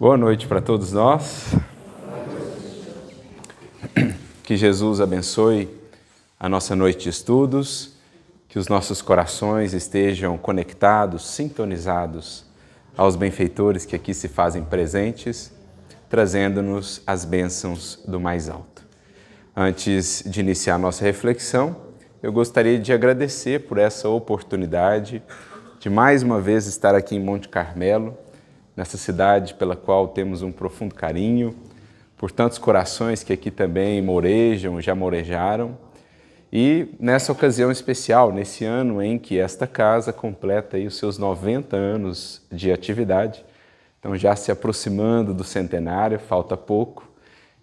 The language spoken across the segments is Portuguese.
Boa noite para todos nós. Que Jesus abençoe a nossa noite de estudos, que os nossos corações estejam conectados, sintonizados aos benfeitores que aqui se fazem presentes, trazendo-nos as bênçãos do mais alto. Antes de iniciar nossa reflexão, eu gostaria de agradecer por essa oportunidade de mais uma vez estar aqui em Monte Carmelo nessa cidade pela qual temos um profundo carinho, por tantos corações que aqui também morejam, já morejaram. E nessa ocasião especial, nesse ano em que esta casa completa os seus 90 anos de atividade, então já se aproximando do centenário, falta pouco,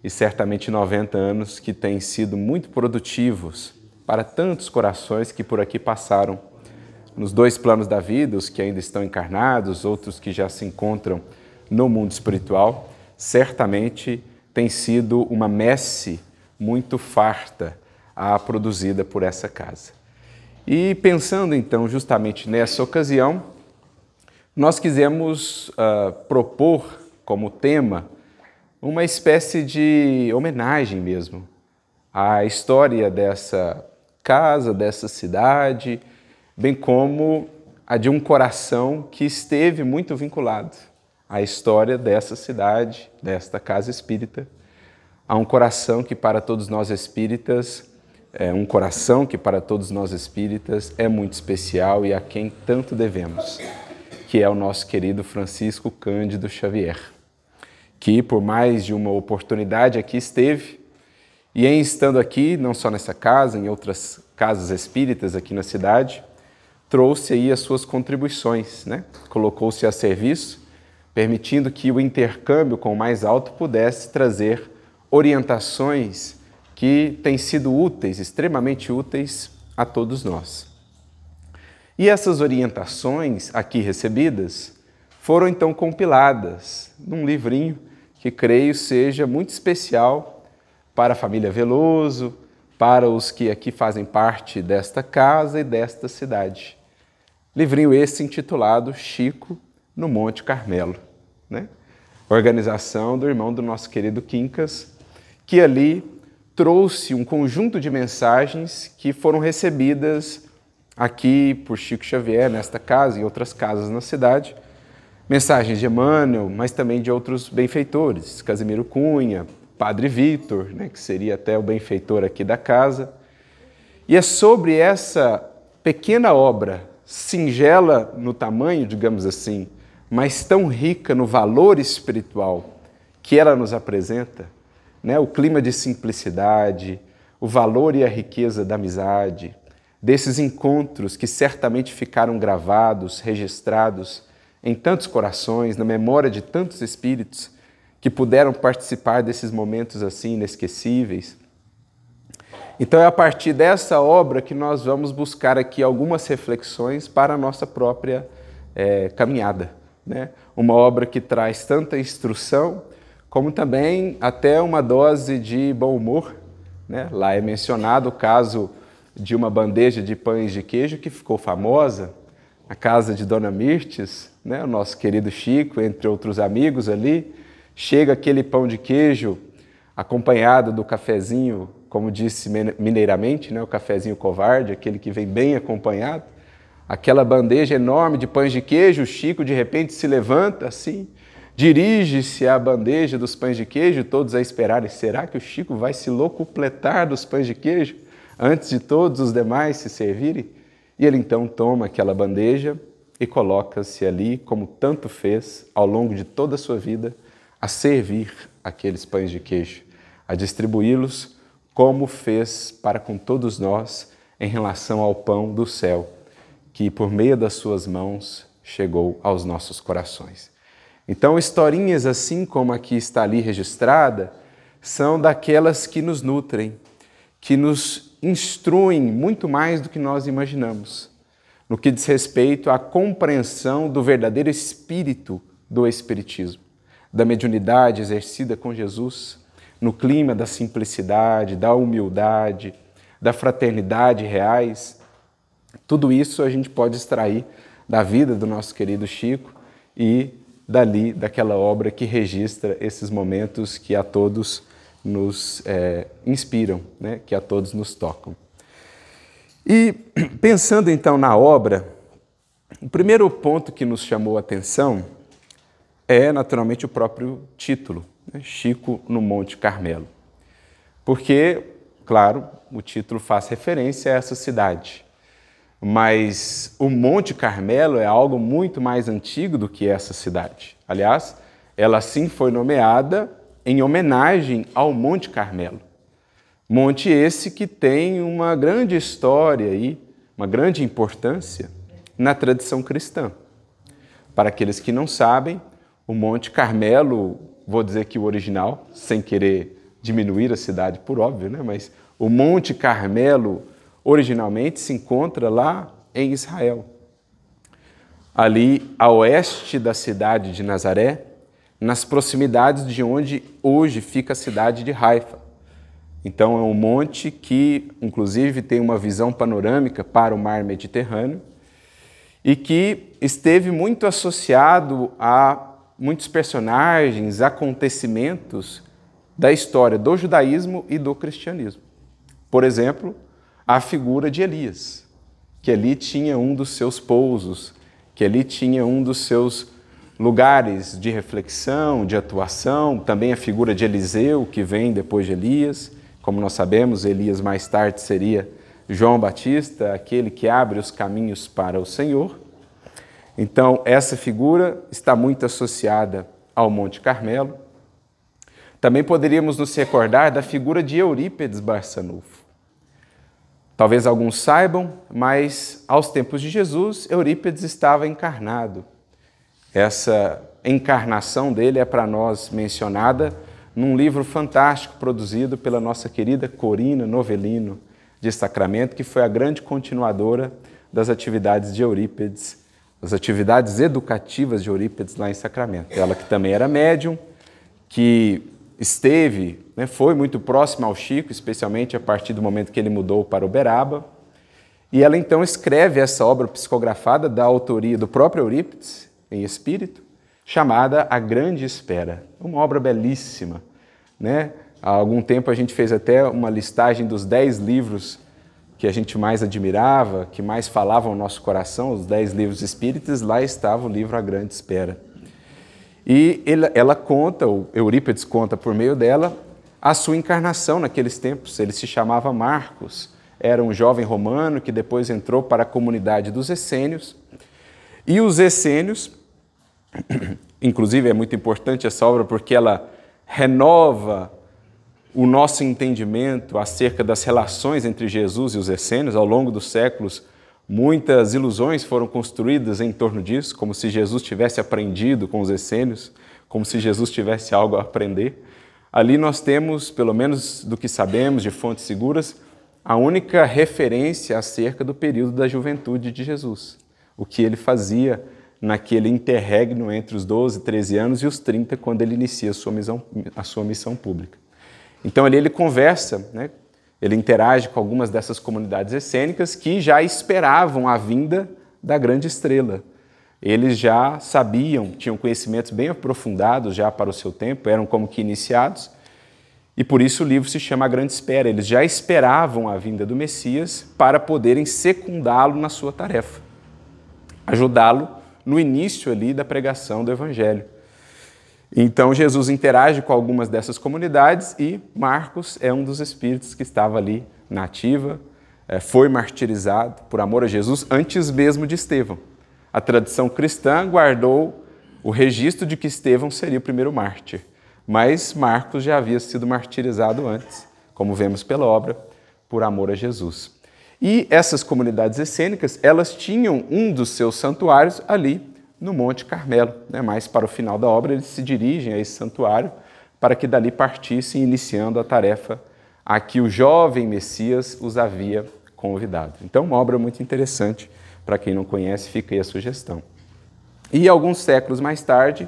e certamente 90 anos que têm sido muito produtivos para tantos corações que por aqui passaram nos dois planos da vida, os que ainda estão encarnados, outros que já se encontram no mundo espiritual, certamente tem sido uma messe muito farta a produzida por essa casa. E pensando então justamente nessa ocasião, nós quisemos uh, propor como tema uma espécie de homenagem mesmo à história dessa casa, dessa cidade, bem como a de um coração que esteve muito vinculado à história dessa cidade, desta casa espírita, a um coração que para todos nós espíritas é um coração que para todos nós espíritas é muito especial e a quem tanto devemos, que é o nosso querido Francisco Cândido Xavier, que por mais de uma oportunidade aqui esteve e em estando aqui, não só nessa casa, em outras casas espíritas aqui na cidade, trouxe aí as suas contribuições, né? colocou-se a serviço, permitindo que o intercâmbio com o mais alto pudesse trazer orientações que têm sido úteis, extremamente úteis a todos nós. E essas orientações aqui recebidas foram então compiladas num livrinho que creio seja muito especial para a família Veloso, para os que aqui fazem parte desta casa e desta cidade. Livrinho esse intitulado Chico no Monte Carmelo, né? Organização do irmão do nosso querido Quincas, que ali trouxe um conjunto de mensagens que foram recebidas aqui por Chico Xavier, nesta casa e outras casas na cidade, mensagens de Emmanuel, mas também de outros benfeitores, Casimiro Cunha, Padre Vitor, né, que seria até o benfeitor aqui da casa. E é sobre essa pequena obra singela no tamanho, digamos assim, mas tão rica no valor espiritual que ela nos apresenta, né? o clima de simplicidade, o valor e a riqueza da amizade, desses encontros que certamente ficaram gravados, registrados em tantos corações, na memória de tantos espíritos que puderam participar desses momentos assim inesquecíveis então é a partir dessa obra que nós vamos buscar aqui algumas reflexões para a nossa própria é, caminhada. Né? Uma obra que traz tanta instrução, como também até uma dose de bom humor. Né? Lá é mencionado o caso de uma bandeja de pães de queijo que ficou famosa, a casa de Dona Mirtes, né? o nosso querido Chico, entre outros amigos ali. Chega aquele pão de queijo acompanhado do cafezinho como disse mineiramente, né, o cafezinho covarde, aquele que vem bem acompanhado, aquela bandeja enorme de pães de queijo, o Chico de repente se levanta assim, dirige-se à bandeja dos pães de queijo, todos a esperarem, será que o Chico vai se locupletar dos pães de queijo antes de todos os demais se servirem? E ele então toma aquela bandeja e coloca-se ali, como tanto fez ao longo de toda a sua vida, a servir aqueles pães de queijo, a distribuí-los como fez para com todos nós em relação ao pão do céu, que por meio das suas mãos chegou aos nossos corações. Então, historinhas assim como a que está ali registrada são daquelas que nos nutrem, que nos instruem muito mais do que nós imaginamos, no que diz respeito à compreensão do verdadeiro espírito do Espiritismo, da mediunidade exercida com Jesus no clima da simplicidade, da humildade, da fraternidade reais. Tudo isso a gente pode extrair da vida do nosso querido Chico e dali, daquela obra que registra esses momentos que a todos nos é, inspiram, né? que a todos nos tocam. E pensando então na obra, o primeiro ponto que nos chamou a atenção é naturalmente o próprio título, né, Chico no Monte Carmelo. Porque, claro, o título faz referência a essa cidade. Mas o Monte Carmelo é algo muito mais antigo do que essa cidade. Aliás, ela sim foi nomeada em homenagem ao Monte Carmelo. Monte esse que tem uma grande história e uma grande importância na tradição cristã. Para aqueles que não sabem, o Monte Carmelo vou dizer que o original, sem querer diminuir a cidade, por óbvio, né? mas o Monte Carmelo originalmente se encontra lá em Israel. Ali a oeste da cidade de Nazaré, nas proximidades de onde hoje fica a cidade de Haifa. Então é um monte que, inclusive, tem uma visão panorâmica para o mar Mediterrâneo e que esteve muito associado a muitos personagens, acontecimentos da história do judaísmo e do cristianismo. Por exemplo, a figura de Elias, que ali tinha um dos seus pousos, que ali tinha um dos seus lugares de reflexão, de atuação, também a figura de Eliseu, que vem depois de Elias. Como nós sabemos, Elias mais tarde seria João Batista, aquele que abre os caminhos para o Senhor. Então, essa figura está muito associada ao Monte Carmelo. Também poderíamos nos recordar da figura de Eurípedes Barçanufo. Talvez alguns saibam, mas aos tempos de Jesus, Eurípedes estava encarnado. Essa encarnação dele é para nós mencionada num livro fantástico produzido pela nossa querida Corina Novelino de Sacramento, que foi a grande continuadora das atividades de Eurípedes as atividades educativas de Eurípides lá em Sacramento. Ela que também era médium, que esteve, né, foi muito próxima ao Chico, especialmente a partir do momento que ele mudou para Uberaba. E ela então escreve essa obra psicografada da autoria do próprio Eurípides, em espírito, chamada A Grande Espera. Uma obra belíssima. Né? Há algum tempo a gente fez até uma listagem dos dez livros que a gente mais admirava, que mais falava ao nosso coração, os dez livros espíritas, lá estava o livro A Grande Espera. E ela conta, Eurípides conta por meio dela, a sua encarnação naqueles tempos. Ele se chamava Marcos, era um jovem romano que depois entrou para a comunidade dos essênios. E os essênios, inclusive é muito importante essa obra porque ela renova o nosso entendimento acerca das relações entre Jesus e os essênios. Ao longo dos séculos, muitas ilusões foram construídas em torno disso, como se Jesus tivesse aprendido com os essênios, como se Jesus tivesse algo a aprender. Ali nós temos, pelo menos do que sabemos de fontes seguras, a única referência acerca do período da juventude de Jesus, o que ele fazia naquele interregno entre os 12, 13 anos e os 30, quando ele inicia a sua missão, a sua missão pública. Então ali ele conversa, né? ele interage com algumas dessas comunidades essênicas que já esperavam a vinda da grande estrela. Eles já sabiam, tinham conhecimentos bem aprofundados já para o seu tempo, eram como que iniciados, e por isso o livro se chama A Grande Espera. Eles já esperavam a vinda do Messias para poderem secundá-lo na sua tarefa, ajudá-lo no início ali da pregação do Evangelho. Então Jesus interage com algumas dessas comunidades e Marcos é um dos espíritos que estava ali na ativa, é, foi martirizado por amor a Jesus antes mesmo de Estevão. A tradição cristã guardou o registro de que Estevão seria o primeiro mártir, mas Marcos já havia sido martirizado antes, como vemos pela obra, por amor a Jesus. E essas comunidades essênicas, elas tinham um dos seus santuários ali no Monte Carmelo. Né? para o final da obra, eles se dirigem a esse santuário para que dali partissem, iniciando a tarefa a que o jovem Messias os havia convidado. Então, uma obra muito interessante. Para quem não conhece, fica aí a sugestão. E alguns séculos mais tarde,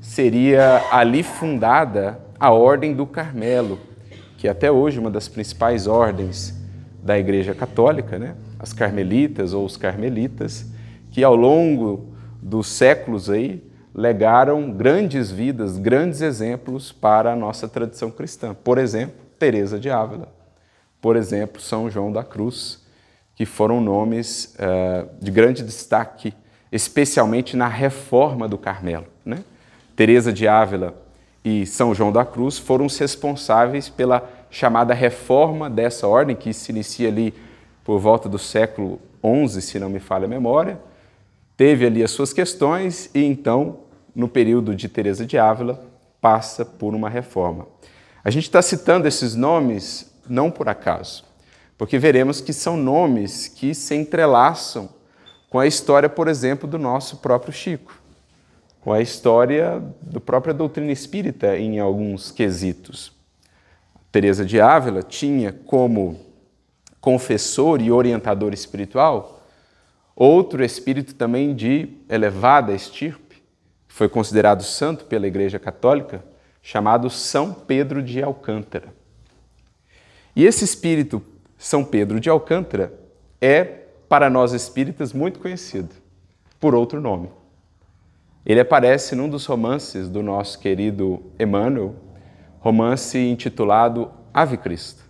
seria ali fundada a Ordem do Carmelo, que é até hoje é uma das principais ordens da Igreja Católica, né? as Carmelitas ou os Carmelitas, que ao longo dos séculos aí legaram grandes vidas, grandes exemplos para a nossa tradição cristã. Por exemplo, Teresa de Ávila. Por exemplo, São João da Cruz, que foram nomes uh, de grande destaque, especialmente na reforma do Carmelo. Né? Teresa de Ávila e São João da Cruz foram os responsáveis pela chamada reforma dessa ordem, que se inicia ali por volta do século XI, se não me falha a memória, teve ali as suas questões e então, no período de Teresa de Ávila, passa por uma reforma. A gente está citando esses nomes não por acaso, porque veremos que são nomes que se entrelaçam com a história, por exemplo, do nosso próprio Chico, com a história da própria doutrina espírita em alguns quesitos. Teresa de Ávila tinha como confessor e orientador espiritual Outro espírito também de elevada estirpe, foi considerado santo pela Igreja Católica, chamado São Pedro de Alcântara. E esse espírito, São Pedro de Alcântara, é para nós espíritas muito conhecido por outro nome. Ele aparece num dos romances do nosso querido Emmanuel, romance intitulado Ave Cristo,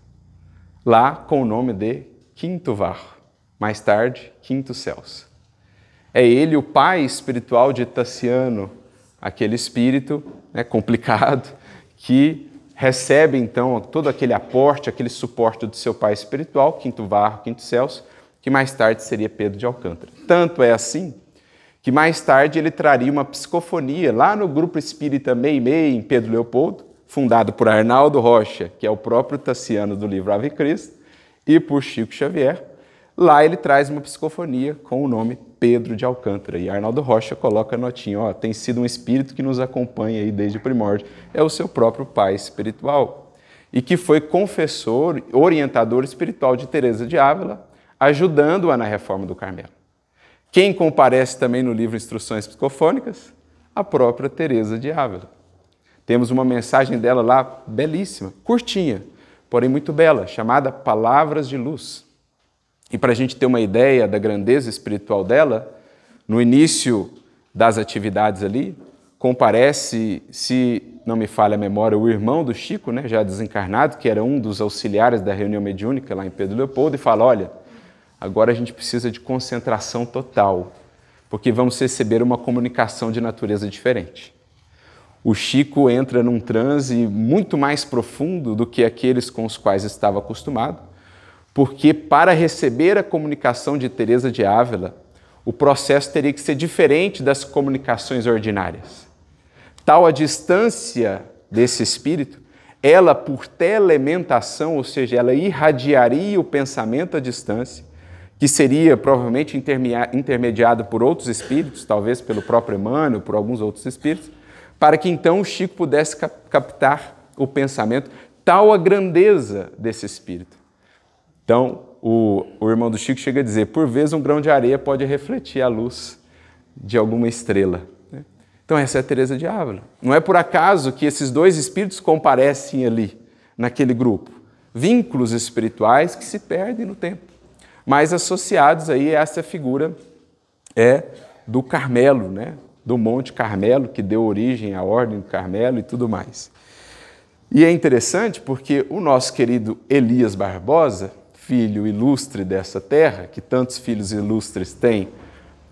lá com o nome de Quinto Var mais tarde, Quinto céus. É ele o pai espiritual de Tassiano, aquele espírito né, complicado que recebe então todo aquele aporte, aquele suporte do seu pai espiritual, quinto varro, quinto céus, que mais tarde seria Pedro de Alcântara. Tanto é assim que mais tarde ele traria uma psicofonia lá no grupo espírita Meimei, em Pedro Leopoldo, fundado por Arnaldo Rocha, que é o próprio Tassiano do livro Ave Cristo, e por Chico Xavier, Lá ele traz uma psicofonia com o nome Pedro de Alcântara. E Arnaldo Rocha coloca a notinha, ó, tem sido um espírito que nos acompanha aí desde o primórdio, é o seu próprio pai espiritual. E que foi confessor, orientador espiritual de Teresa de Ávila, ajudando-a na reforma do Carmelo. Quem comparece também no livro Instruções Psicofônicas? A própria Teresa de Ávila. Temos uma mensagem dela lá belíssima, curtinha, porém muito bela, chamada Palavras de Luz e para a gente ter uma ideia da grandeza espiritual dela, no início das atividades ali, comparece, se não me falha a memória, o irmão do Chico, né, já desencarnado, que era um dos auxiliares da reunião mediúnica lá em Pedro Leopoldo, e fala: olha, agora a gente precisa de concentração total, porque vamos receber uma comunicação de natureza diferente. O Chico entra num transe muito mais profundo do que aqueles com os quais estava acostumado porque para receber a comunicação de Teresa de Ávila, o processo teria que ser diferente das comunicações ordinárias. Tal a distância desse espírito, ela por telementação, ou seja, ela irradiaria o pensamento à distância, que seria provavelmente intermediado por outros espíritos, talvez pelo próprio Emmanuel, por alguns outros espíritos, para que então o Chico pudesse captar o pensamento, tal a grandeza desse espírito. Então, o, o irmão do Chico chega a dizer: por vezes um grão de areia pode refletir a luz de alguma estrela. Né? Então, essa é a Teresa de Ávila. Não é por acaso que esses dois espíritos comparecem ali, naquele grupo. Vínculos espirituais que se perdem no tempo, mas associados aí a essa figura é do Carmelo, né? do Monte Carmelo, que deu origem à Ordem do Carmelo e tudo mais. E é interessante porque o nosso querido Elias Barbosa, filho ilustre dessa terra, que tantos filhos ilustres têm,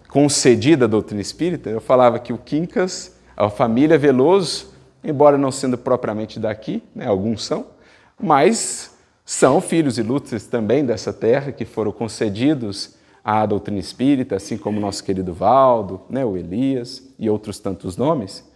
concedida a doutrina espírita, eu falava que o Quincas, a família Veloso, embora não sendo propriamente daqui, né, alguns são, mas são filhos ilustres também dessa terra que foram concedidos à doutrina espírita, assim como nosso querido Valdo, né, o Elias e outros tantos nomes.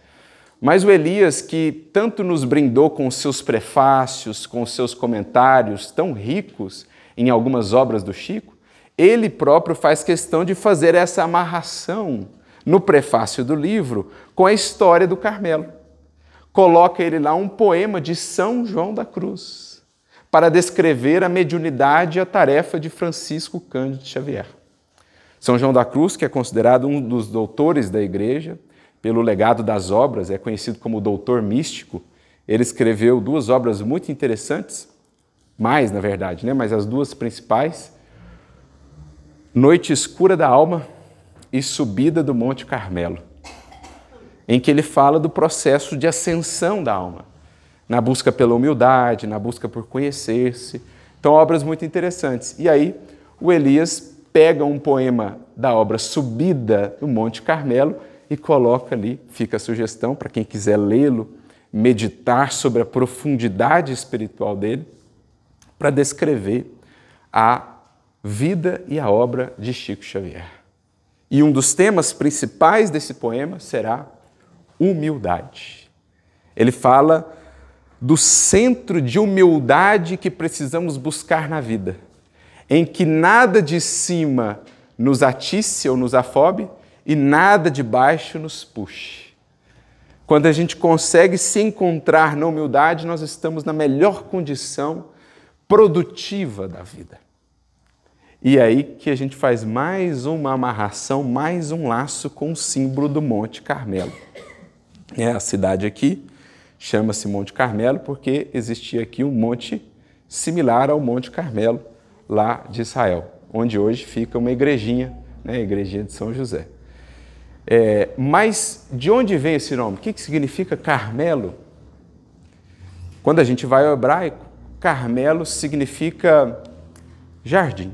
Mas o Elias, que tanto nos brindou com seus prefácios, com seus comentários tão ricos, em algumas obras do Chico, ele próprio faz questão de fazer essa amarração no prefácio do livro com a história do Carmelo. Coloca ele lá um poema de São João da Cruz para descrever a mediunidade e a tarefa de Francisco Cândido Xavier. São João da Cruz, que é considerado um dos doutores da igreja, pelo legado das obras, é conhecido como doutor místico, ele escreveu duas obras muito interessantes mais na verdade, né? mas as duas principais, Noite Escura da Alma e Subida do Monte Carmelo, em que ele fala do processo de ascensão da alma, na busca pela humildade, na busca por conhecer-se. Então, obras muito interessantes. E aí, o Elias pega um poema da obra Subida do Monte Carmelo e coloca ali, fica a sugestão para quem quiser lê-lo, meditar sobre a profundidade espiritual dele para descrever a vida e a obra de Chico Xavier. E um dos temas principais desse poema será humildade. Ele fala do centro de humildade que precisamos buscar na vida, em que nada de cima nos atice ou nos afobe e nada de baixo nos puxe. Quando a gente consegue se encontrar na humildade, nós estamos na melhor condição produtiva da vida. E é aí que a gente faz mais uma amarração, mais um laço com o símbolo do Monte Carmelo. É, a cidade aqui chama-se Monte Carmelo porque existia aqui um monte similar ao Monte Carmelo, lá de Israel, onde hoje fica uma igrejinha, né, a igrejinha de São José. É, mas de onde vem esse nome? O que, que significa Carmelo? Quando a gente vai ao hebraico, Carmelo significa jardim,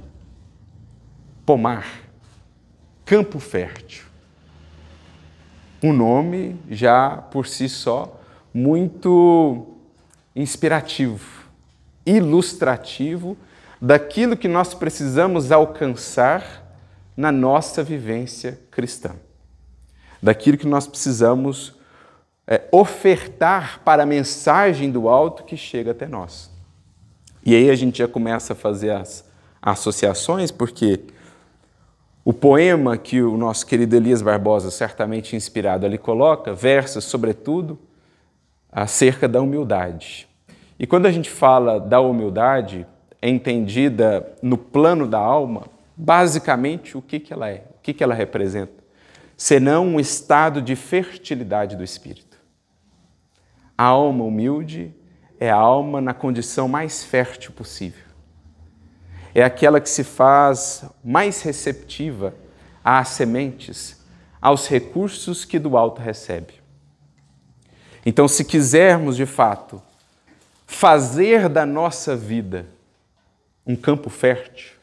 pomar, campo fértil. Um nome já por si só muito inspirativo, ilustrativo daquilo que nós precisamos alcançar na nossa vivência cristã, daquilo que nós precisamos é, ofertar para a mensagem do alto que chega até nós. E aí a gente já começa a fazer as associações, porque o poema que o nosso querido Elias Barbosa, certamente inspirado, ali coloca, versa, sobretudo, acerca da humildade. E quando a gente fala da humildade, é entendida no plano da alma, basicamente o que, que ela é, o que, que ela representa, senão um estado de fertilidade do espírito. A alma humilde é a alma na condição mais fértil possível. É aquela que se faz mais receptiva às sementes, aos recursos que do alto recebe. Então, se quisermos de fato fazer da nossa vida um campo fértil,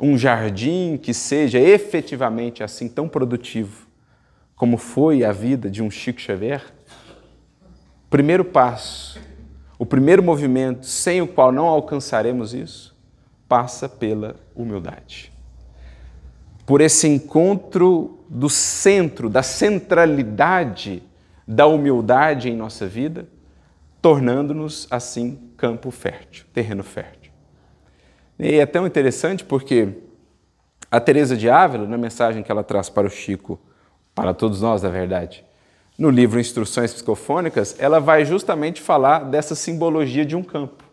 um jardim que seja efetivamente assim tão produtivo como foi a vida de um Chico Xavier, primeiro passo o primeiro movimento sem o qual não alcançaremos isso passa pela humildade. Por esse encontro do centro, da centralidade da humildade em nossa vida, tornando-nos assim campo fértil, terreno fértil. E é tão interessante porque a Teresa de Ávila, na mensagem que ela traz para o Chico, para todos nós, na verdade, no livro Instruções Psicofônicas, ela vai justamente falar dessa simbologia de um campo,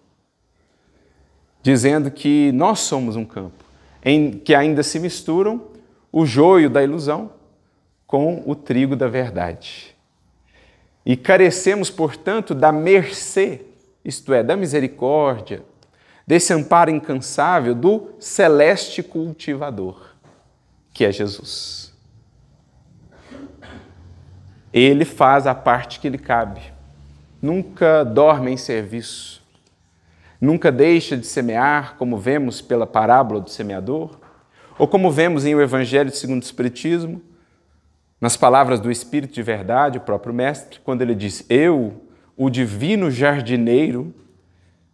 dizendo que nós somos um campo, em que ainda se misturam o joio da ilusão com o trigo da verdade. E carecemos, portanto, da mercê, isto é, da misericórdia, desse amparo incansável do celeste cultivador, que é Jesus. Ele faz a parte que lhe cabe. Nunca dorme em serviço. Nunca deixa de semear, como vemos pela parábola do semeador, ou como vemos em O Evangelho segundo o Espiritismo, nas palavras do Espírito de Verdade, o próprio Mestre, quando ele diz: Eu, o divino jardineiro,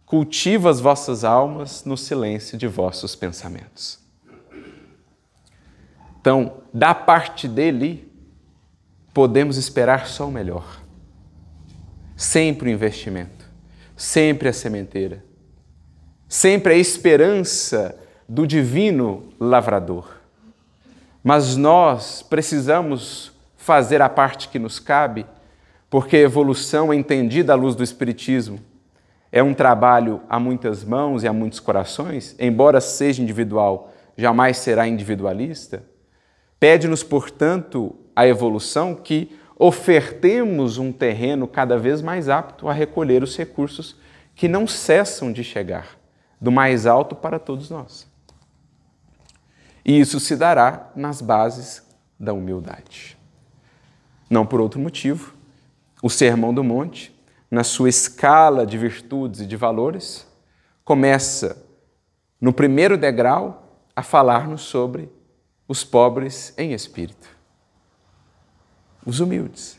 cultivo as vossas almas no silêncio de vossos pensamentos. Então, da parte dele, podemos esperar só o melhor. Sempre o investimento, sempre a sementeira, sempre a esperança do divino lavrador. Mas nós precisamos fazer a parte que nos cabe, porque a evolução entendida à luz do Espiritismo é um trabalho a muitas mãos e a muitos corações, embora seja individual, jamais será individualista. Pede-nos, portanto, a evolução que ofertemos um terreno cada vez mais apto a recolher os recursos que não cessam de chegar, do mais alto para todos nós. E isso se dará nas bases da humildade. Não por outro motivo, o Sermão do Monte, na sua escala de virtudes e de valores, começa no primeiro degrau a falar-nos sobre os pobres em espírito os humildes.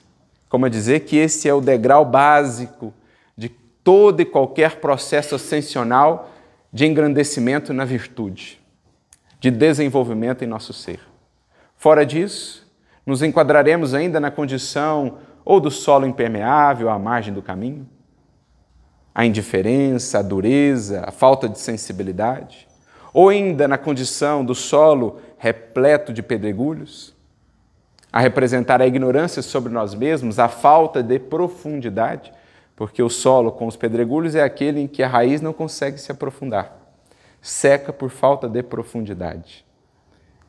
Como a é dizer que esse é o degrau básico de todo e qualquer processo ascensional de engrandecimento na virtude, de desenvolvimento em nosso ser. Fora disso, nos enquadraremos ainda na condição ou do solo impermeável à margem do caminho, a indiferença, a dureza, a falta de sensibilidade, ou ainda na condição do solo repleto de pedregulhos, a representar a ignorância sobre nós mesmos, a falta de profundidade, porque o solo com os pedregulhos é aquele em que a raiz não consegue se aprofundar, seca por falta de profundidade.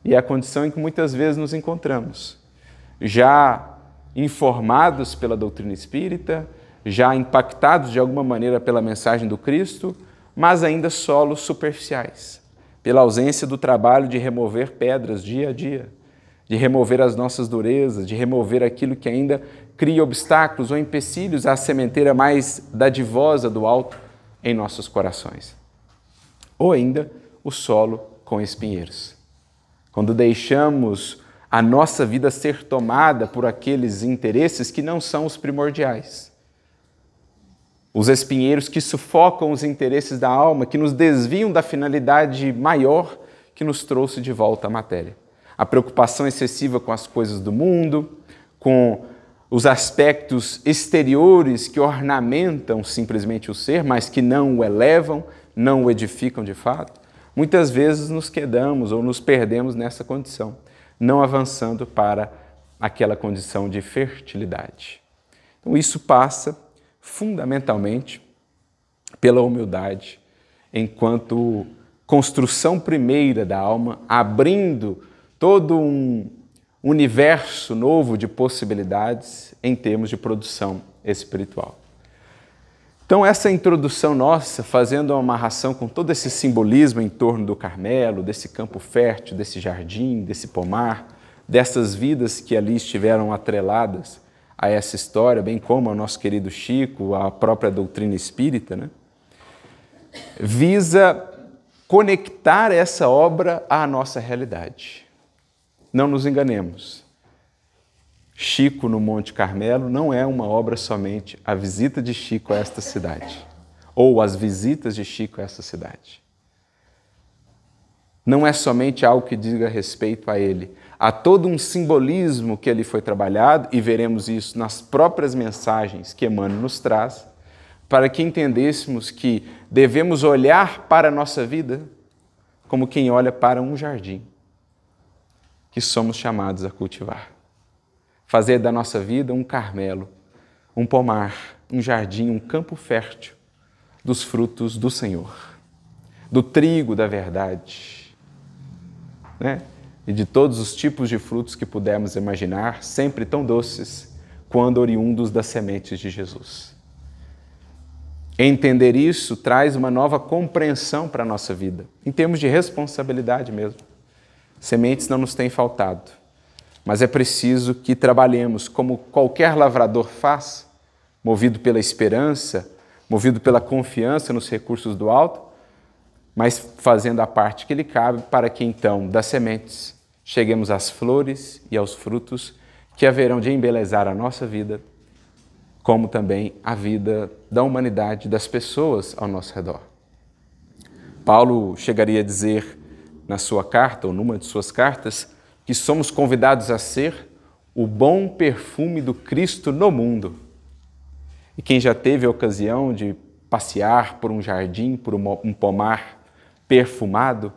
E é a condição em que muitas vezes nos encontramos, já informados pela doutrina espírita, já impactados de alguma maneira pela mensagem do Cristo, mas ainda solos superficiais, pela ausência do trabalho de remover pedras dia a dia de remover as nossas durezas, de remover aquilo que ainda cria obstáculos ou empecilhos à sementeira mais dadivosa do alto em nossos corações. Ou ainda o solo com espinheiros. Quando deixamos a nossa vida ser tomada por aqueles interesses que não são os primordiais. Os espinheiros que sufocam os interesses da alma, que nos desviam da finalidade maior que nos trouxe de volta à matéria a preocupação excessiva com as coisas do mundo, com os aspectos exteriores que ornamentam simplesmente o ser, mas que não o elevam, não o edificam de fato, muitas vezes nos quedamos ou nos perdemos nessa condição, não avançando para aquela condição de fertilidade. Então, isso passa fundamentalmente pela humildade, enquanto construção primeira da alma, abrindo todo um universo novo de possibilidades em termos de produção espiritual. Então, essa introdução nossa, fazendo uma amarração com todo esse simbolismo em torno do Carmelo, desse campo fértil, desse jardim, desse pomar, dessas vidas que ali estiveram atreladas a essa história, bem como ao nosso querido Chico, à própria doutrina espírita, né? visa conectar essa obra à nossa realidade. Não nos enganemos. Chico no Monte Carmelo não é uma obra somente a visita de Chico a esta cidade, ou as visitas de Chico a esta cidade. Não é somente algo que diga respeito a ele. Há todo um simbolismo que ali foi trabalhado, e veremos isso nas próprias mensagens que Emmanuel nos traz, para que entendêssemos que devemos olhar para a nossa vida como quem olha para um jardim que somos chamados a cultivar. Fazer da nossa vida um carmelo, um pomar, um jardim, um campo fértil dos frutos do Senhor, do trigo da verdade, né? e de todos os tipos de frutos que pudermos imaginar, sempre tão doces, quando oriundos das sementes de Jesus. Entender isso traz uma nova compreensão para a nossa vida, em termos de responsabilidade mesmo. Sementes não nos têm faltado, mas é preciso que trabalhemos como qualquer lavrador faz, movido pela esperança, movido pela confiança nos recursos do alto, mas fazendo a parte que lhe cabe para que então das sementes cheguemos às flores e aos frutos que haverão de embelezar a nossa vida, como também a vida da humanidade, das pessoas ao nosso redor. Paulo chegaria a dizer na sua carta ou numa de suas cartas que somos convidados a ser o bom perfume do Cristo no mundo. E quem já teve a ocasião de passear por um jardim, por um pomar perfumado,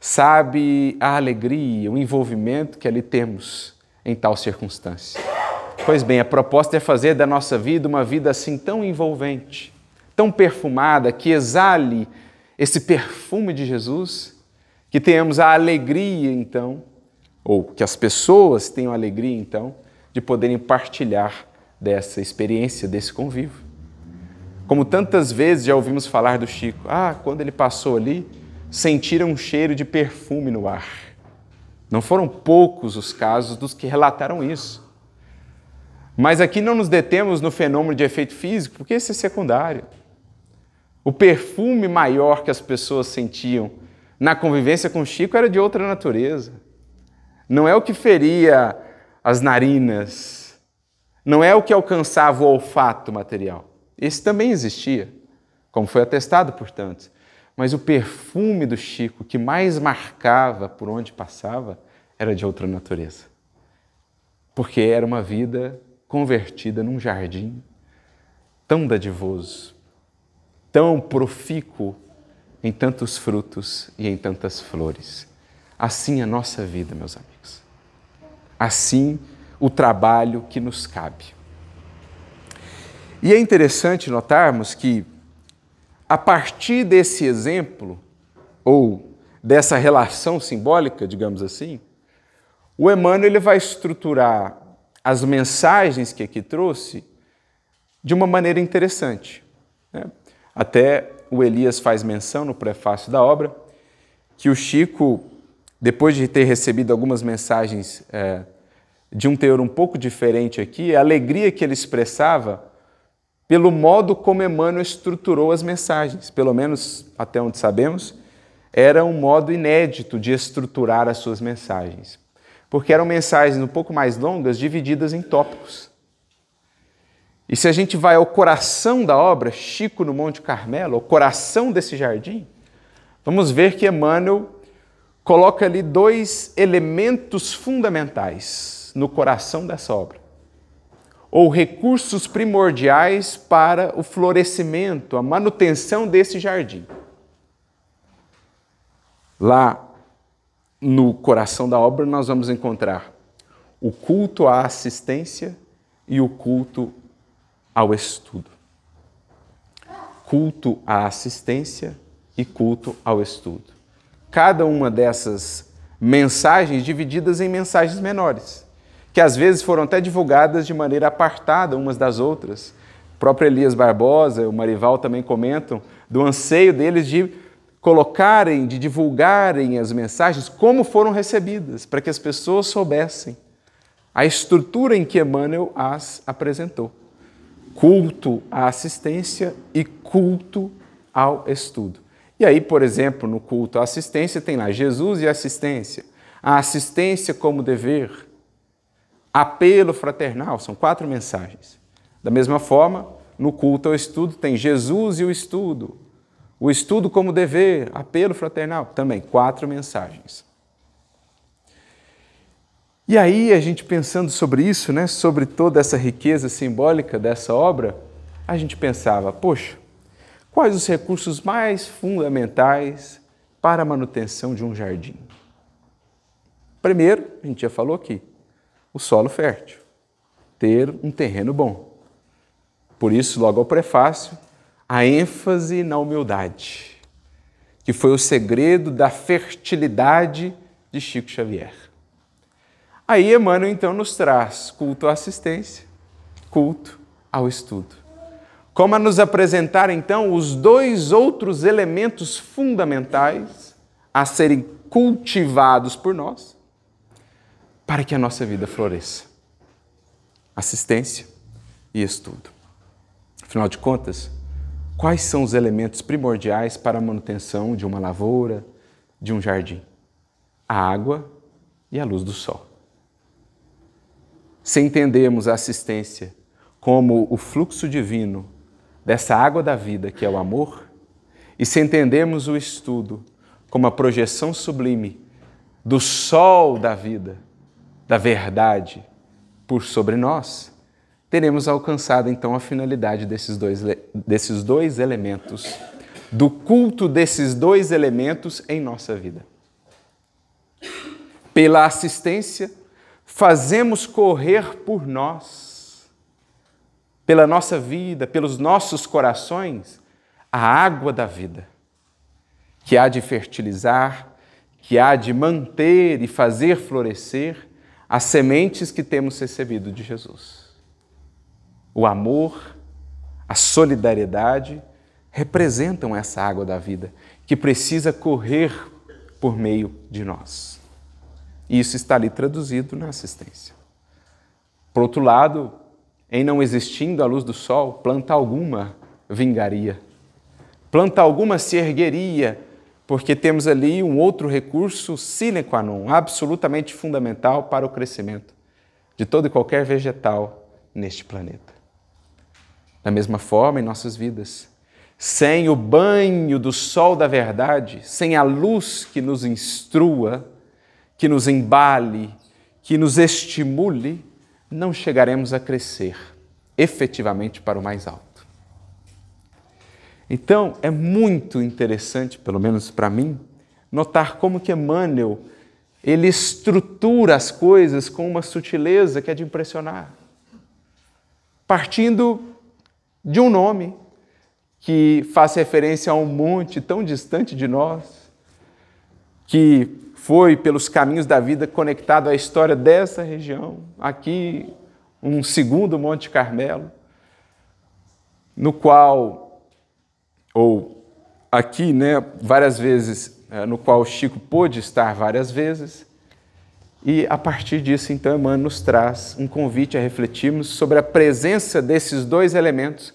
sabe a alegria, o envolvimento que ali temos em tal circunstância. Pois bem, a proposta é fazer da nossa vida uma vida assim tão envolvente, tão perfumada, que exale esse perfume de Jesus que tenhamos a alegria, então, ou que as pessoas tenham a alegria, então, de poderem partilhar dessa experiência, desse convívio. Como tantas vezes já ouvimos falar do Chico, ah, quando ele passou ali, sentiram um cheiro de perfume no ar. Não foram poucos os casos dos que relataram isso. Mas aqui não nos detemos no fenômeno de efeito físico, porque esse é secundário. O perfume maior que as pessoas sentiam na convivência com Chico era de outra natureza. Não é o que feria as narinas, não é o que alcançava o olfato material. Esse também existia, como foi atestado por tantos. Mas o perfume do Chico que mais marcava por onde passava era de outra natureza. Porque era uma vida convertida num jardim tão dadivoso, tão profícuo em tantos frutos e em tantas flores. Assim é a nossa vida, meus amigos. Assim o trabalho que nos cabe. E é interessante notarmos que, a partir desse exemplo, ou dessa relação simbólica, digamos assim, o Emmanuel ele vai estruturar as mensagens que aqui trouxe de uma maneira interessante. Né? Até o Elias faz menção no prefácio da obra, que o Chico, depois de ter recebido algumas mensagens é, de um teor um pouco diferente aqui, a alegria que ele expressava pelo modo como Emmanuel estruturou as mensagens, pelo menos até onde sabemos, era um modo inédito de estruturar as suas mensagens, porque eram mensagens um pouco mais longas, divididas em tópicos. E se a gente vai ao coração da obra, Chico no Monte Carmelo, ao coração desse jardim, vamos ver que Emmanuel coloca ali dois elementos fundamentais no coração dessa obra, ou recursos primordiais para o florescimento, a manutenção desse jardim. Lá no coração da obra, nós vamos encontrar o culto à assistência e o culto ao estudo. Culto à assistência e culto ao estudo. Cada uma dessas mensagens divididas em mensagens menores, que às vezes foram até divulgadas de maneira apartada umas das outras. O próprio Elias Barbosa e o Marival também comentam do anseio deles de colocarem, de divulgarem as mensagens como foram recebidas, para que as pessoas soubessem a estrutura em que Emmanuel as apresentou culto à assistência e culto ao estudo. E aí, por exemplo, no culto à assistência, tem lá Jesus e assistência, a assistência como dever, apelo fraternal, são quatro mensagens. Da mesma forma, no culto ao estudo tem Jesus e o estudo, o estudo como dever, apelo fraternal, também quatro mensagens. E aí, a gente pensando sobre isso, né, sobre toda essa riqueza simbólica dessa obra, a gente pensava, poxa, quais os recursos mais fundamentais para a manutenção de um jardim? Primeiro, a gente já falou aqui, o solo fértil, ter um terreno bom. Por isso, logo ao prefácio, a ênfase na humildade, que foi o segredo da fertilidade de Chico Xavier. Aí Emmanuel então nos traz culto à assistência, culto ao estudo. Como a nos apresentar então os dois outros elementos fundamentais a serem cultivados por nós para que a nossa vida floresça: assistência e estudo. Afinal de contas, quais são os elementos primordiais para a manutenção de uma lavoura, de um jardim? A água e a luz do sol se entendemos a assistência como o fluxo divino dessa água da vida que é o amor, e se entendemos o estudo como a projeção sublime do sol da vida, da verdade por sobre nós, teremos alcançado então a finalidade desses dois, desses dois elementos, do culto desses dois elementos em nossa vida. Pela assistência fazemos correr por nós, pela nossa vida, pelos nossos corações, a água da vida, que há de fertilizar, que há de manter e fazer florescer as sementes que temos recebido de Jesus. O amor, a solidariedade representam essa água da vida que precisa correr por meio de nós. E isso está ali traduzido na assistência. Por outro lado, em não existindo a luz do sol, planta alguma vingaria. Planta alguma se ergueria, porque temos ali um outro recurso sine qua non, absolutamente fundamental para o crescimento de todo e qualquer vegetal neste planeta. Da mesma forma, em nossas vidas, sem o banho do sol da verdade, sem a luz que nos instrua, que nos embale, que nos estimule, não chegaremos a crescer efetivamente para o mais alto. Então, é muito interessante, pelo menos para mim, notar como que Emmanuel ele estrutura as coisas com uma sutileza que é de impressionar. Partindo de um nome que faz referência a um monte tão distante de nós, que foi pelos caminhos da vida conectado à história dessa região, aqui um segundo Monte Carmelo, no qual, ou aqui, né, várias vezes, é, no qual Chico pôde estar várias vezes, e a partir disso, então, Emmanuel nos traz um convite a refletirmos sobre a presença desses dois elementos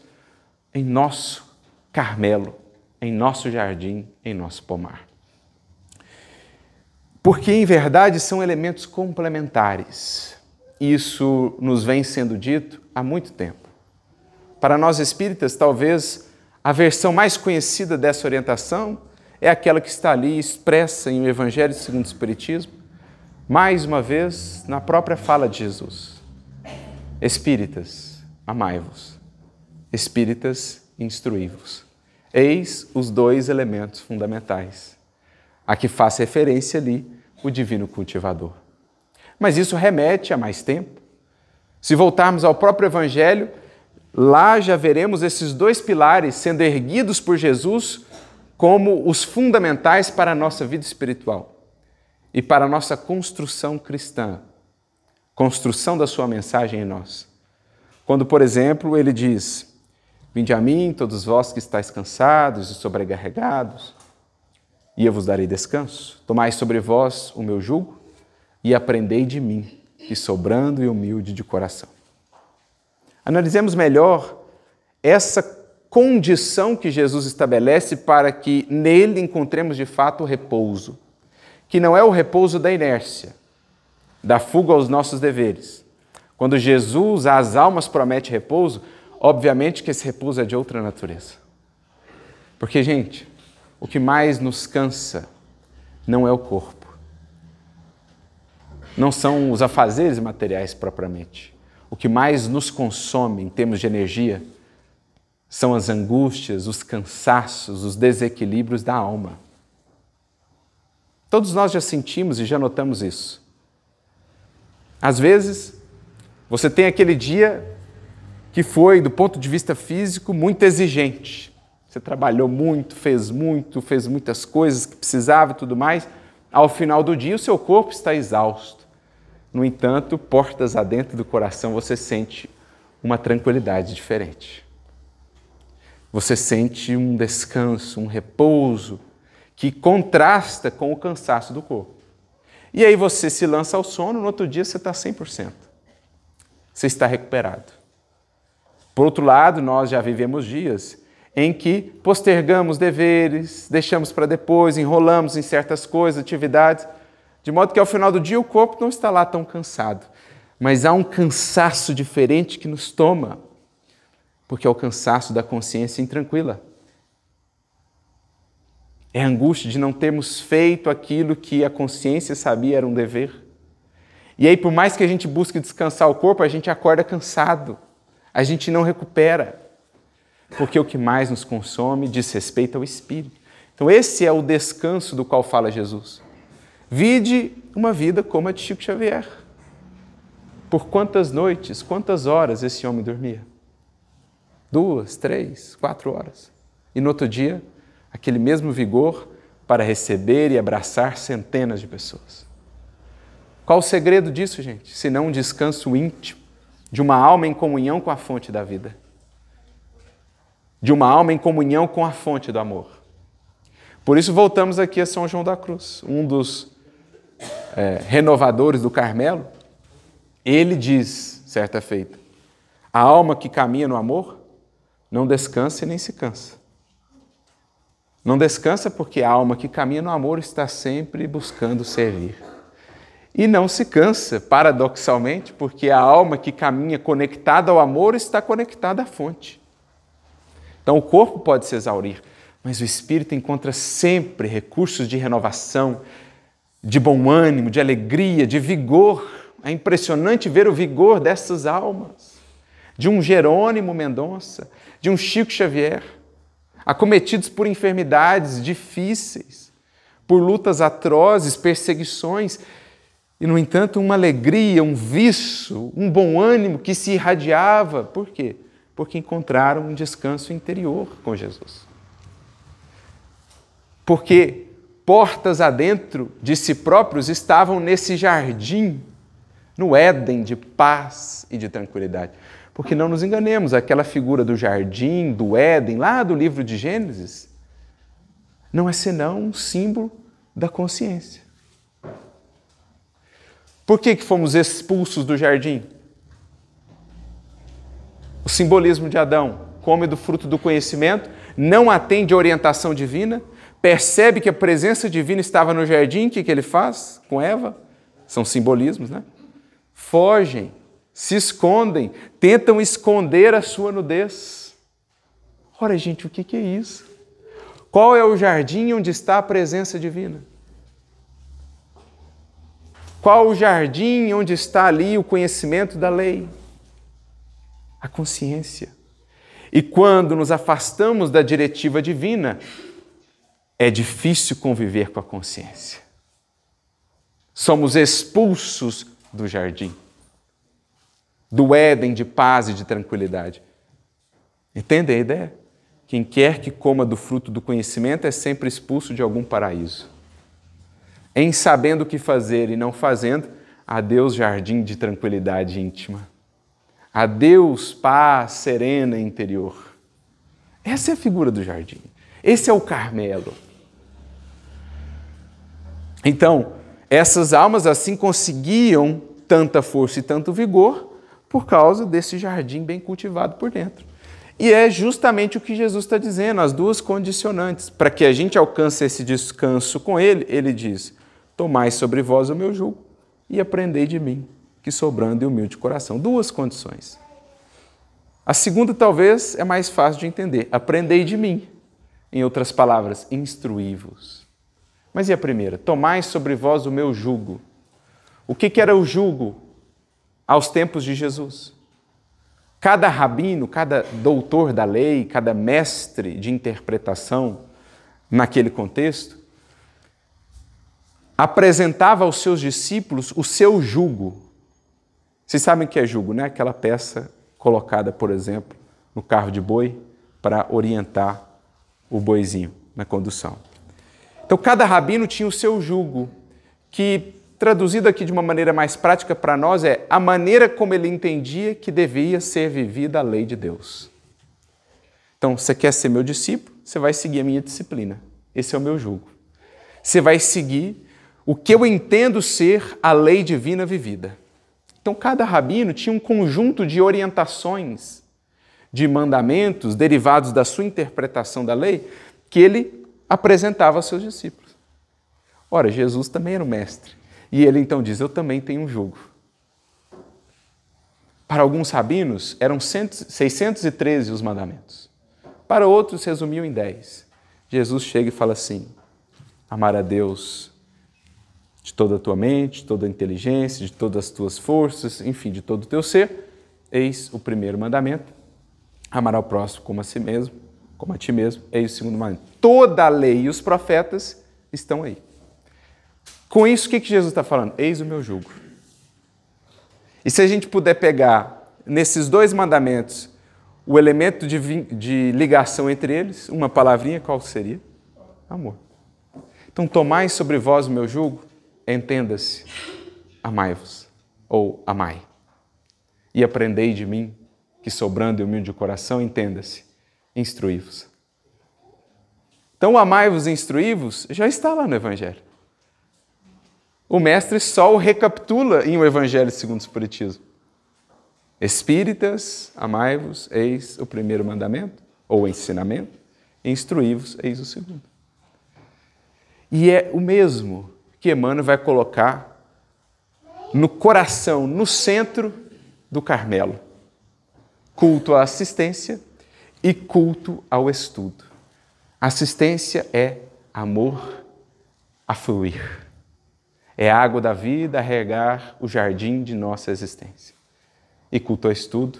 em nosso Carmelo, em nosso jardim, em nosso pomar porque em verdade são elementos complementares. Isso nos vem sendo dito há muito tempo. Para nós espíritas, talvez a versão mais conhecida dessa orientação é aquela que está ali expressa em o Evangelho segundo o Espiritismo, mais uma vez na própria fala de Jesus. Espíritas, amai-vos. Espíritas, instruí-vos. Eis os dois elementos fundamentais a que faz referência ali o divino cultivador. Mas isso remete a mais tempo. Se voltarmos ao próprio Evangelho, lá já veremos esses dois pilares sendo erguidos por Jesus como os fundamentais para a nossa vida espiritual e para a nossa construção cristã, construção da sua mensagem em nós. Quando, por exemplo, ele diz: Vinde a mim, todos vós que estáis cansados e sobrecarregados, e eu vos darei descanso. Tomai sobre vós o meu jugo e aprendei de mim, que sou brando e humilde de coração. Analisemos melhor essa condição que Jesus estabelece para que nele encontremos de fato o repouso, que não é o repouso da inércia, da fuga aos nossos deveres. Quando Jesus às almas promete repouso, obviamente que esse repouso é de outra natureza. Porque, gente, o que mais nos cansa não é o corpo. Não são os afazeres materiais propriamente. O que mais nos consome em termos de energia são as angústias, os cansaços, os desequilíbrios da alma. Todos nós já sentimos e já notamos isso. Às vezes, você tem aquele dia que foi, do ponto de vista físico, muito exigente. Você trabalhou muito, fez muito, fez muitas coisas que precisava e tudo mais. Ao final do dia, o seu corpo está exausto. No entanto, portas adentro do coração, você sente uma tranquilidade diferente. Você sente um descanso, um repouso que contrasta com o cansaço do corpo. E aí você se lança ao sono, no outro dia você está 100%. Você está recuperado. Por outro lado, nós já vivemos dias em que postergamos deveres, deixamos para depois, enrolamos em certas coisas, atividades, de modo que ao final do dia o corpo não está lá tão cansado. Mas há um cansaço diferente que nos toma, porque é o cansaço da consciência intranquila. É a angústia de não termos feito aquilo que a consciência sabia era um dever. E aí, por mais que a gente busque descansar o corpo, a gente acorda cansado, a gente não recupera porque o que mais nos consome diz respeito ao espírito. Então, esse é o descanso do qual fala Jesus. Vide uma vida como a de Chico Xavier. Por quantas noites, quantas horas esse homem dormia? Duas, três, quatro horas. E no outro dia, aquele mesmo vigor para receber e abraçar centenas de pessoas. Qual o segredo disso, gente? Se não um descanso íntimo de uma alma em comunhão com a fonte da vida de uma alma em comunhão com a fonte do amor. Por isso voltamos aqui a São João da Cruz, um dos é, renovadores do Carmelo. Ele diz, certa feita, a alma que caminha no amor não descansa e nem se cansa. Não descansa porque a alma que caminha no amor está sempre buscando servir. E não se cansa, paradoxalmente, porque a alma que caminha conectada ao amor está conectada à fonte. Então o corpo pode se exaurir, mas o espírito encontra sempre recursos de renovação, de bom ânimo, de alegria, de vigor. É impressionante ver o vigor dessas almas, de um Jerônimo Mendonça, de um Chico Xavier, acometidos por enfermidades difíceis, por lutas atrozes, perseguições, e, no entanto, uma alegria, um viço, um bom ânimo que se irradiava. Por quê? porque encontraram um descanso interior com Jesus. Porque portas adentro de si próprios estavam nesse jardim, no Éden de paz e de tranquilidade. Porque não nos enganemos, aquela figura do jardim, do Éden, lá do livro de Gênesis, não é senão um símbolo da consciência. Por que, que fomos expulsos do jardim? o simbolismo de Adão, come do fruto do conhecimento, não atende a orientação divina, percebe que a presença divina estava no jardim, o que, que ele faz com Eva? São simbolismos, né? Fogem, se escondem, tentam esconder a sua nudez. Ora, gente, o que é isso? Qual é o jardim onde está a presença divina? Qual o jardim onde está ali o conhecimento da lei? a consciência. E quando nos afastamos da diretiva divina, é difícil conviver com a consciência. Somos expulsos do jardim, do Éden de paz e de tranquilidade. Entende a ideia? Quem quer que coma do fruto do conhecimento é sempre expulso de algum paraíso. Em sabendo o que fazer e não fazendo, adeus jardim de tranquilidade íntima. Adeus, paz serena interior. Essa é a figura do jardim. Esse é o Carmelo. Então, essas almas assim conseguiam tanta força e tanto vigor por causa desse jardim bem cultivado por dentro. E é justamente o que Jesus está dizendo, as duas condicionantes. Para que a gente alcance esse descanso com ele, ele diz: Tomai sobre vós o meu jugo e aprendei de mim, que sobrando e humilde coração. Duas condições. A segunda talvez é mais fácil de entender. Aprendei de mim. Em outras palavras, instruí-vos. Mas e a primeira? Tomai sobre vós o meu jugo. O que, que era o jugo aos tempos de Jesus? Cada rabino, cada doutor da lei, cada mestre de interpretação naquele contexto, apresentava aos seus discípulos o seu jugo, vocês sabem o que é jugo, né? Aquela peça colocada, por exemplo, no carro de boi para orientar o boizinho na condução. Então, cada rabino tinha o seu jugo, que traduzido aqui de uma maneira mais prática para nós é a maneira como ele entendia que devia ser vivida a lei de Deus. Então, você quer ser meu discípulo? Você vai seguir a minha disciplina. Esse é o meu jugo. Você vai seguir o que eu entendo ser a lei divina vivida. Então, cada rabino tinha um conjunto de orientações, de mandamentos derivados da sua interpretação da lei, que ele apresentava aos seus discípulos. Ora, Jesus também era o mestre. E ele então diz: Eu também tenho um jugo. Para alguns rabinos, eram 613 os mandamentos. Para outros, resumiu em 10. Jesus chega e fala assim: Amar a Deus de toda a tua mente, de toda a inteligência, de todas as tuas forças, enfim, de todo o teu ser. Eis o primeiro mandamento: amar ao próximo como a si mesmo, como a ti mesmo. Eis o segundo mandamento. Toda a lei e os profetas estão aí. Com isso, o que Jesus está falando? Eis o meu jugo. E se a gente puder pegar nesses dois mandamentos o elemento de, de ligação entre eles, uma palavrinha, qual seria? Amor. Então, tomai sobre vós o meu jugo, entenda-se, amai-vos, ou amai. E aprendei de mim, que sobrando e humilde de coração, entenda-se, instruí-vos. Então, amai-vos e instruí-vos já está lá no Evangelho. O mestre só o recapitula em o Evangelho segundo o Espiritismo. Espíritas, amai-vos, eis o primeiro mandamento, ou ensinamento, instruí-vos, eis o segundo. E é o mesmo que Emmanuel vai colocar no coração, no centro do Carmelo. Culto à assistência e culto ao estudo. Assistência é amor a fluir. É água da vida a regar o jardim de nossa existência. E culto ao estudo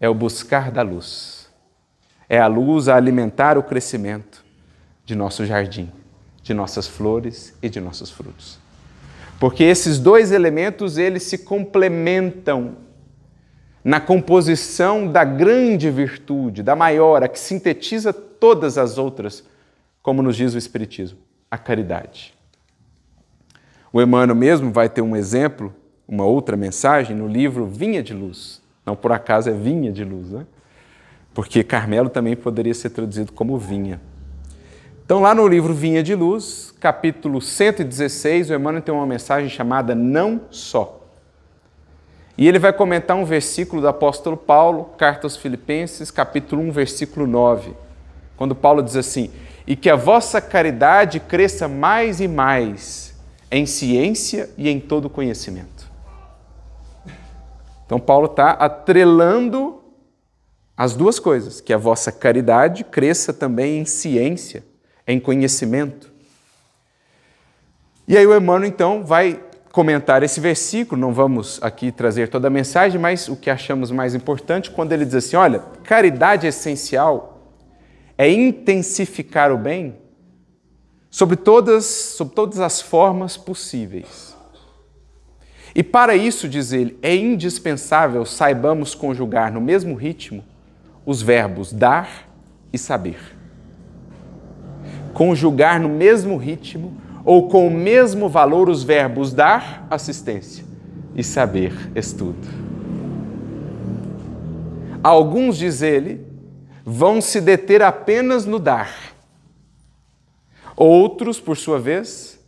é o buscar da luz. É a luz a alimentar o crescimento de nosso jardim de nossas flores e de nossos frutos. Porque esses dois elementos, eles se complementam na composição da grande virtude, da maior, a que sintetiza todas as outras, como nos diz o Espiritismo, a caridade. O Emmanuel mesmo vai ter um exemplo, uma outra mensagem, no livro Vinha de Luz. Não por acaso é Vinha de Luz, né? Porque Carmelo também poderia ser traduzido como vinha. Então, lá no livro Vinha de Luz, capítulo 116, o Emmanuel tem uma mensagem chamada Não Só. E ele vai comentar um versículo do apóstolo Paulo, carta aos Filipenses, capítulo 1, versículo 9, quando Paulo diz assim: E que a vossa caridade cresça mais e mais em ciência e em todo conhecimento. Então, Paulo está atrelando as duas coisas, que a vossa caridade cresça também em ciência em conhecimento. E aí o Emmanuel, então, vai comentar esse versículo, não vamos aqui trazer toda a mensagem, mas o que achamos mais importante, quando ele diz assim: olha, caridade essencial é intensificar o bem sobre todas, sobre todas as formas possíveis. E para isso, diz ele, é indispensável saibamos conjugar no mesmo ritmo os verbos dar e saber conjugar no mesmo ritmo ou com o mesmo valor os verbos dar, assistência, e saber, estudo. Alguns, diz ele, vão se deter apenas no dar. Outros, por sua vez,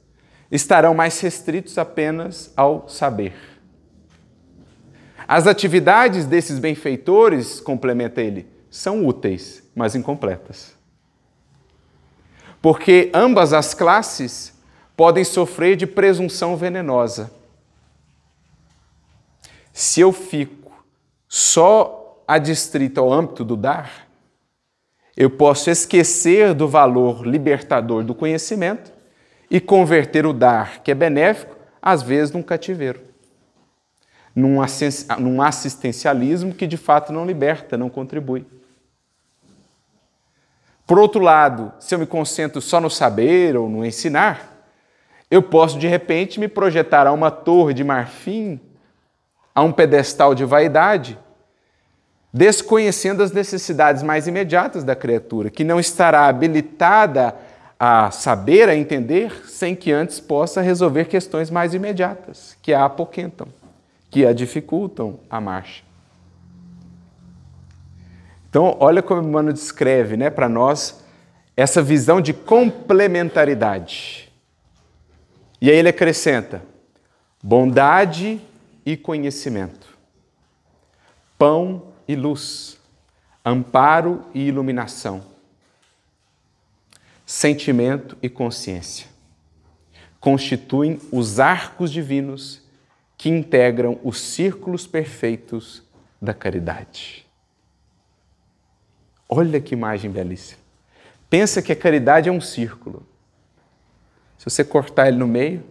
estarão mais restritos apenas ao saber. As atividades desses benfeitores, complementa ele, são úteis, mas incompletas porque ambas as classes podem sofrer de presunção venenosa. Se eu fico só adstrito ao âmbito do dar, eu posso esquecer do valor libertador do conhecimento e converter o dar, que é benéfico, às vezes num cativeiro, num assistencialismo que de fato não liberta, não contribui. Por outro lado, se eu me concentro só no saber ou no ensinar, eu posso de repente me projetar a uma torre de marfim, a um pedestal de vaidade, desconhecendo as necessidades mais imediatas da criatura, que não estará habilitada a saber, a entender, sem que antes possa resolver questões mais imediatas, que a apoquentam, que a dificultam a marcha. Então, olha como Emmanuel descreve né, para nós essa visão de complementaridade. E aí ele acrescenta: bondade e conhecimento, pão e luz, amparo e iluminação, sentimento e consciência constituem os arcos divinos que integram os círculos perfeitos da caridade. Olha que imagem belíssima. Pensa que a caridade é um círculo. Se você cortar ele no meio,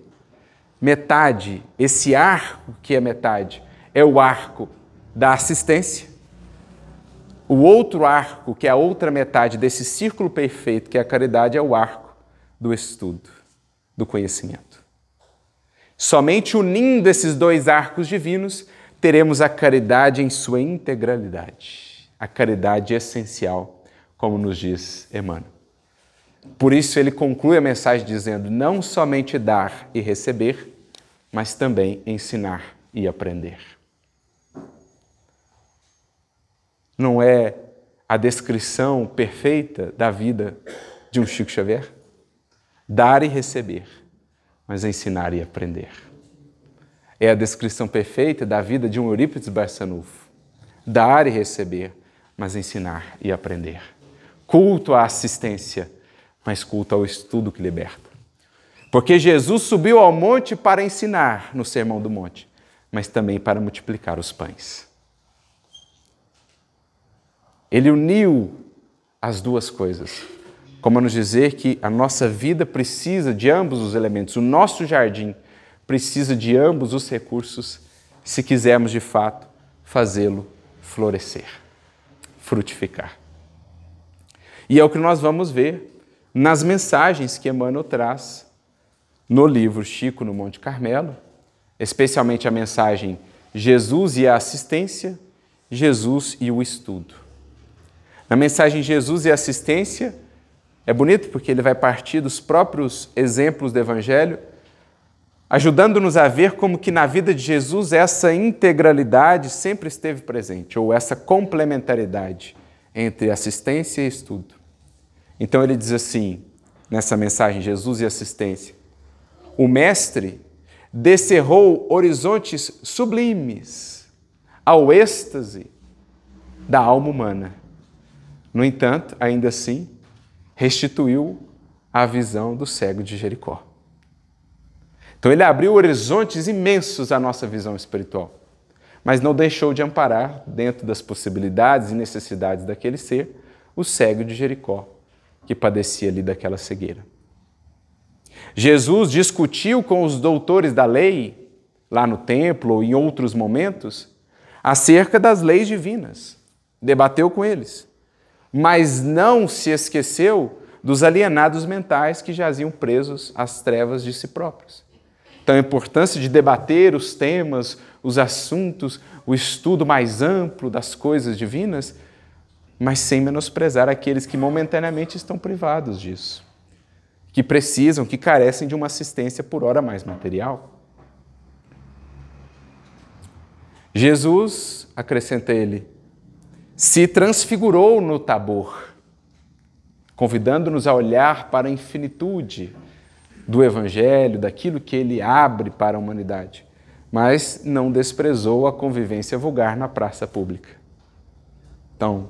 metade, esse arco que é metade, é o arco da assistência. O outro arco, que é a outra metade desse círculo perfeito, que é a caridade, é o arco do estudo, do conhecimento. Somente unindo esses dois arcos divinos, teremos a caridade em sua integralidade a caridade essencial, como nos diz Emmanuel. Por isso, ele conclui a mensagem dizendo: não somente dar e receber, mas também ensinar e aprender. Não é a descrição perfeita da vida de um Chico Xavier? Dar e receber, mas ensinar e aprender. É a descrição perfeita da vida de um Eurípides Barçanufo. Dar e receber, mas ensinar e aprender. Culto à assistência, mas culto ao estudo que liberta. Porque Jesus subiu ao monte para ensinar no Sermão do Monte, mas também para multiplicar os pães. Ele uniu as duas coisas. Como a nos dizer que a nossa vida precisa de ambos os elementos, o nosso jardim precisa de ambos os recursos se quisermos de fato fazê-lo florescer frutificar. E é o que nós vamos ver nas mensagens que Emmanuel traz no livro Chico no Monte Carmelo, especialmente a mensagem Jesus e a assistência, Jesus e o estudo. Na mensagem Jesus e assistência, é bonito porque ele vai partir dos próprios exemplos do Evangelho ajudando-nos a ver como que na vida de Jesus essa integralidade sempre esteve presente, ou essa complementaridade entre assistência e estudo. Então ele diz assim, nessa mensagem, Jesus e assistência: O Mestre descerrou horizontes sublimes ao êxtase da alma humana. No entanto, ainda assim, restituiu a visão do cego de Jericó. Então ele abriu horizontes imensos à nossa visão espiritual, mas não deixou de amparar, dentro das possibilidades e necessidades daquele ser, o cego de Jericó, que padecia ali daquela cegueira. Jesus discutiu com os doutores da lei, lá no templo ou em outros momentos, acerca das leis divinas. Debateu com eles, mas não se esqueceu dos alienados mentais que jaziam presos às trevas de si próprios. Então, a importância de debater os temas, os assuntos, o estudo mais amplo das coisas divinas, mas sem menosprezar aqueles que momentaneamente estão privados disso, que precisam, que carecem de uma assistência por hora mais material. Jesus, acrescenta ele, se transfigurou no Tabor, convidando-nos a olhar para a infinitude do Evangelho, daquilo que ele abre para a humanidade, mas não desprezou a convivência vulgar na praça pública. Então,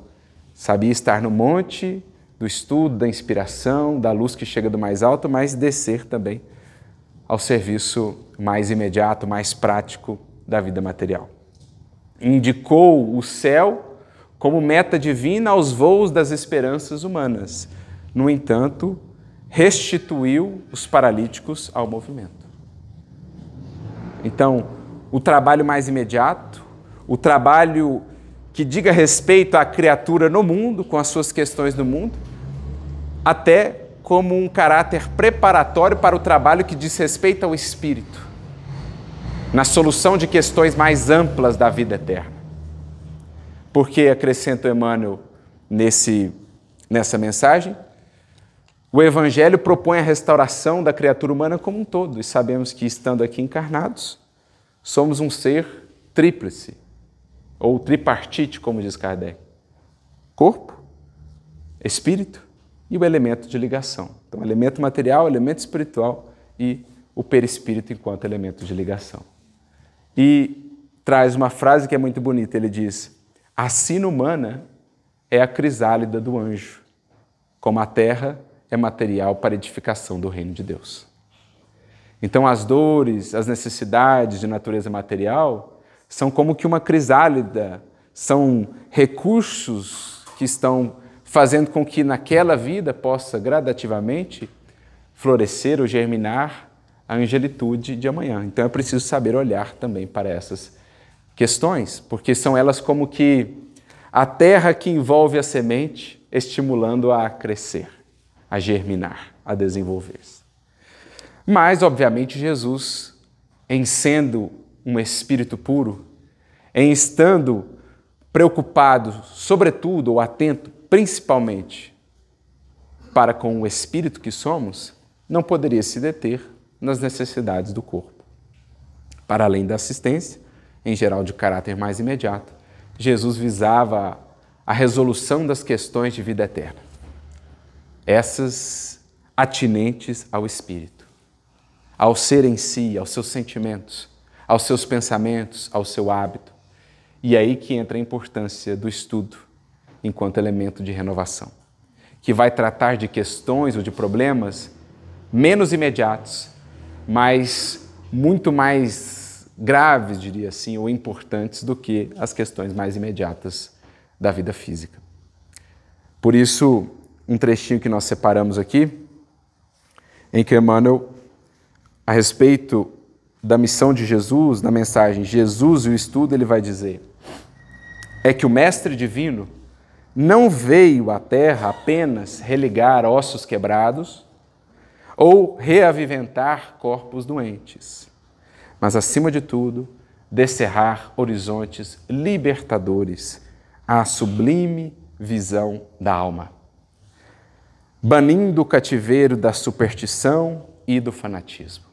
sabia estar no monte do estudo, da inspiração, da luz que chega do mais alto, mas descer também ao serviço mais imediato, mais prático da vida material. Indicou o céu como meta divina aos voos das esperanças humanas. No entanto, restituiu os paralíticos ao movimento. Então, o trabalho mais imediato, o trabalho que diga respeito à criatura no mundo, com as suas questões no mundo, até como um caráter preparatório para o trabalho que diz respeito ao espírito, na solução de questões mais amplas da vida eterna. Porque acrescenta Emmanuel nesse, nessa mensagem, o Evangelho propõe a restauração da criatura humana como um todo, e sabemos que, estando aqui encarnados, somos um ser tríplice, ou tripartite, como diz Kardec: corpo, espírito e o elemento de ligação. Então, elemento material, elemento espiritual e o perispírito enquanto elemento de ligação. E traz uma frase que é muito bonita: ele diz, a sina humana é a crisálida do anjo, como a terra é material para edificação do reino de Deus. Então, as dores, as necessidades de natureza material são como que uma crisálida, são recursos que estão fazendo com que naquela vida possa gradativamente florescer ou germinar a angelitude de amanhã. Então, é preciso saber olhar também para essas questões, porque são elas como que a terra que envolve a semente, estimulando-a a crescer a germinar, a desenvolver-se. Mas, obviamente, Jesus, em sendo um espírito puro, em estando preocupado, sobretudo, ou atento, principalmente, para com o espírito que somos, não poderia se deter nas necessidades do corpo. Para além da assistência, em geral de caráter mais imediato, Jesus visava a resolução das questões de vida eterna essas atinentes ao espírito, ao ser em si, aos seus sentimentos, aos seus pensamentos, ao seu hábito. E é aí que entra a importância do estudo enquanto elemento de renovação, que vai tratar de questões ou de problemas menos imediatos, mas muito mais graves, diria assim, ou importantes do que as questões mais imediatas da vida física. Por isso, um trechinho que nós separamos aqui, em que Emmanuel, a respeito da missão de Jesus, da mensagem Jesus e o estudo, ele vai dizer: é que o Mestre Divino não veio à Terra apenas religar ossos quebrados ou reaviventar corpos doentes, mas, acima de tudo, descerrar horizontes libertadores à sublime visão da alma banindo o cativeiro da superstição e do fanatismo.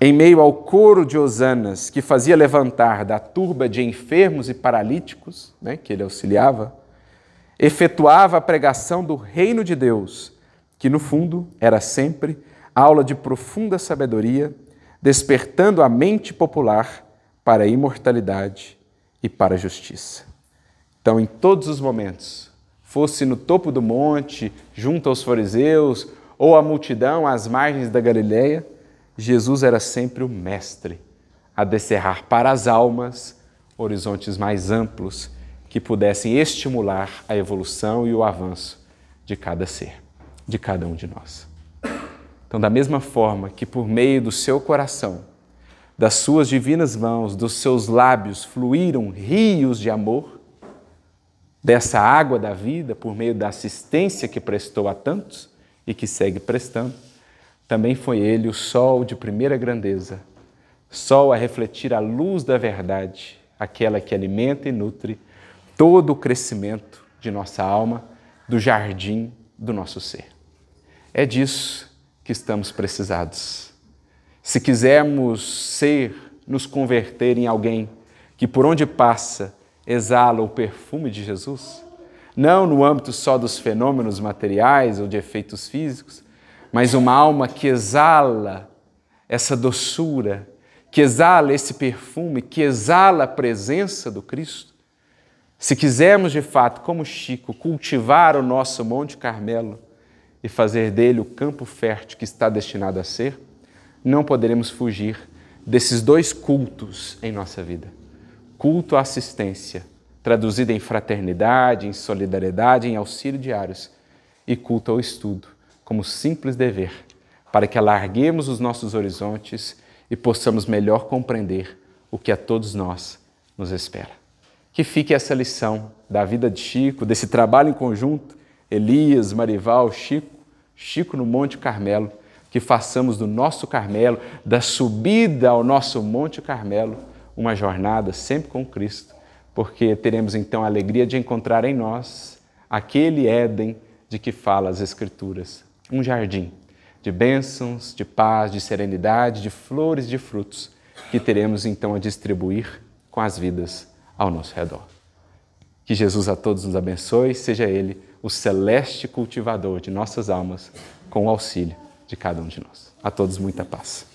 Em meio ao coro de hosanas que fazia levantar da turba de enfermos e paralíticos, né, que ele auxiliava, efetuava a pregação do reino de Deus, que no fundo era sempre aula de profunda sabedoria, despertando a mente popular para a imortalidade e para a justiça. Então, em todos os momentos, fosse no topo do monte, junto aos fariseus, ou à multidão às margens da Galileia, Jesus era sempre o mestre a descerrar para as almas horizontes mais amplos que pudessem estimular a evolução e o avanço de cada ser, de cada um de nós. Então, da mesma forma que por meio do seu coração, das suas divinas mãos, dos seus lábios fluíram rios de amor, dessa água da vida por meio da assistência que prestou a tantos e que segue prestando, também foi ele o sol de primeira grandeza, sol a refletir a luz da verdade, aquela que alimenta e nutre todo o crescimento de nossa alma, do jardim do nosso ser. É disso que estamos precisados. Se quisermos ser, nos converter em alguém que por onde passa exala o perfume de Jesus? Não no âmbito só dos fenômenos materiais ou de efeitos físicos, mas uma alma que exala essa doçura, que exala esse perfume, que exala a presença do Cristo. Se quisermos de fato, como Chico, cultivar o nosso Monte Carmelo e fazer dele o campo fértil que está destinado a ser, não poderemos fugir desses dois cultos em nossa vida culto à assistência, traduzida em fraternidade, em solidariedade, em auxílio diários, e culto ao estudo, como simples dever, para que alarguemos os nossos horizontes e possamos melhor compreender o que a todos nós nos espera. Que fique essa lição da vida de Chico, desse trabalho em conjunto, Elias, Marival, Chico, Chico no Monte Carmelo, que façamos do nosso Carmelo, da subida ao nosso Monte Carmelo, uma jornada sempre com Cristo, porque teremos então a alegria de encontrar em nós aquele Éden de que fala as Escrituras, um jardim de bênçãos, de paz, de serenidade, de flores, de frutos, que teremos então a distribuir com as vidas ao nosso redor. Que Jesus a todos nos abençoe, seja Ele o celeste cultivador de nossas almas, com o auxílio de cada um de nós. A todos muita paz.